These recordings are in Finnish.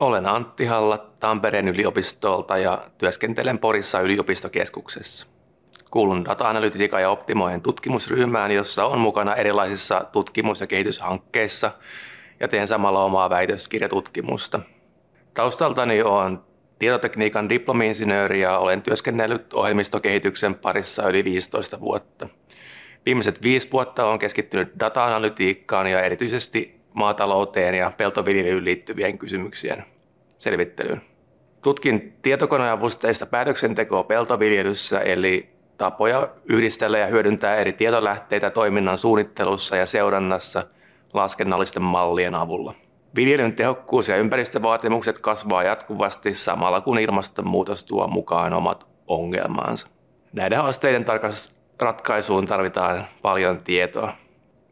Olen Antti Halla Tampereen yliopistolta ja työskentelen Porissa yliopistokeskuksessa. Kuulun data-analytiikan ja optimoinnin tutkimusryhmään, jossa on mukana erilaisissa tutkimus- ja kehityshankkeissa ja teen samalla omaa väitöskirjatutkimusta. Taustaltani on tietotekniikan diplomi-insinööri ja olen työskennellyt ohjelmistokehityksen parissa yli 15 vuotta. Viimeiset viisi vuotta olen keskittynyt data-analytiikkaan ja erityisesti maatalouteen ja peltoviljelyyn liittyvien kysymyksien selvittelyyn. Tutkin tietokoneavusteista päätöksentekoa peltoviljelyssä, eli tapoja yhdistellä ja hyödyntää eri tietolähteitä toiminnan suunnittelussa ja seurannassa laskennallisten mallien avulla. Viljelyn tehokkuus ja ympäristövaatimukset kasvaa jatkuvasti samalla kun ilmastonmuutos tuo mukaan omat ongelmaansa. Näiden haasteiden tarkas ratkaisuun tarvitaan paljon tietoa.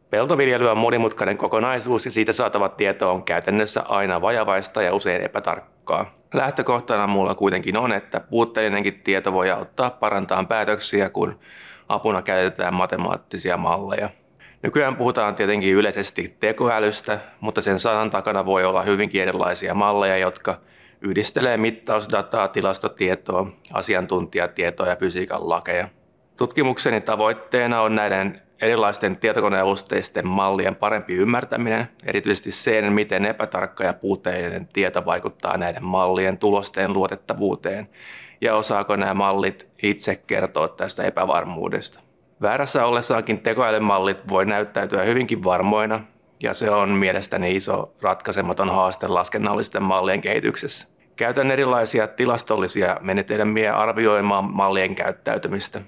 Peltoviljely on monimutkainen kokonaisuus ja siitä saatava tieto on käytännössä aina vajavaista ja usein epätarkkaa. Lähtökohtana mulla kuitenkin on, että puutteellinenkin tieto voi auttaa parantamaan päätöksiä, kun apuna käytetään matemaattisia malleja. Nykyään puhutaan tietenkin yleisesti tekoälystä, mutta sen sanan takana voi olla hyvinkin erilaisia malleja, jotka yhdistelee mittausdataa, tilastotietoa, asiantuntijatietoa ja fysiikan lakeja. Tutkimukseni tavoitteena on näiden erilaisten tietokoneavusteisten mallien parempi ymmärtäminen, erityisesti sen, miten epätarkka ja puutteellinen tieto vaikuttaa näiden mallien tulosten luotettavuuteen ja osaako nämä mallit itse kertoa tästä epävarmuudesta. Väärässä ollessaankin tekoälymallit voi näyttäytyä hyvinkin varmoina, ja se on mielestäni iso ratkaisematon haaste laskennallisten mallien kehityksessä. Käytän erilaisia tilastollisia menetelmiä arvioimaan mallien käyttäytymistä –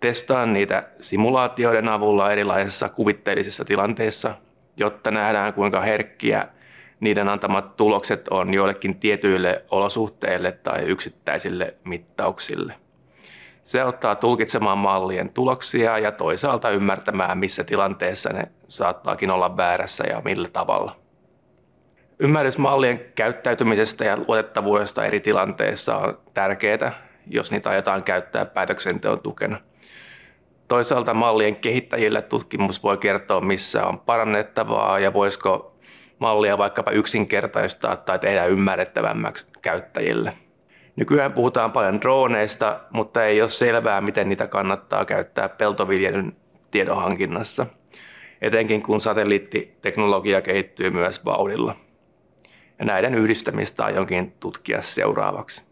testaan niitä simulaatioiden avulla erilaisissa kuvitteellisissa tilanteissa, jotta nähdään kuinka herkkiä niiden antamat tulokset on joillekin tietyille olosuhteille tai yksittäisille mittauksille. Se auttaa tulkitsemaan mallien tuloksia ja toisaalta ymmärtämään, missä tilanteessa ne saattaakin olla väärässä ja millä tavalla. Ymmärrys mallien käyttäytymisestä ja luotettavuudesta eri tilanteissa on tärkeää, jos niitä ajetaan käyttää päätöksenteon tukena. Toisaalta mallien kehittäjille tutkimus voi kertoa, missä on parannettavaa ja voisiko mallia vaikkapa yksinkertaistaa tai tehdä ymmärrettävämmäksi käyttäjille. Nykyään puhutaan paljon drooneista, mutta ei ole selvää, miten niitä kannattaa käyttää peltoviljelyn tiedonhankinnassa, etenkin kun satelliittiteknologia kehittyy myös vauhdilla. Ja näiden yhdistämistä aionkin tutkia seuraavaksi.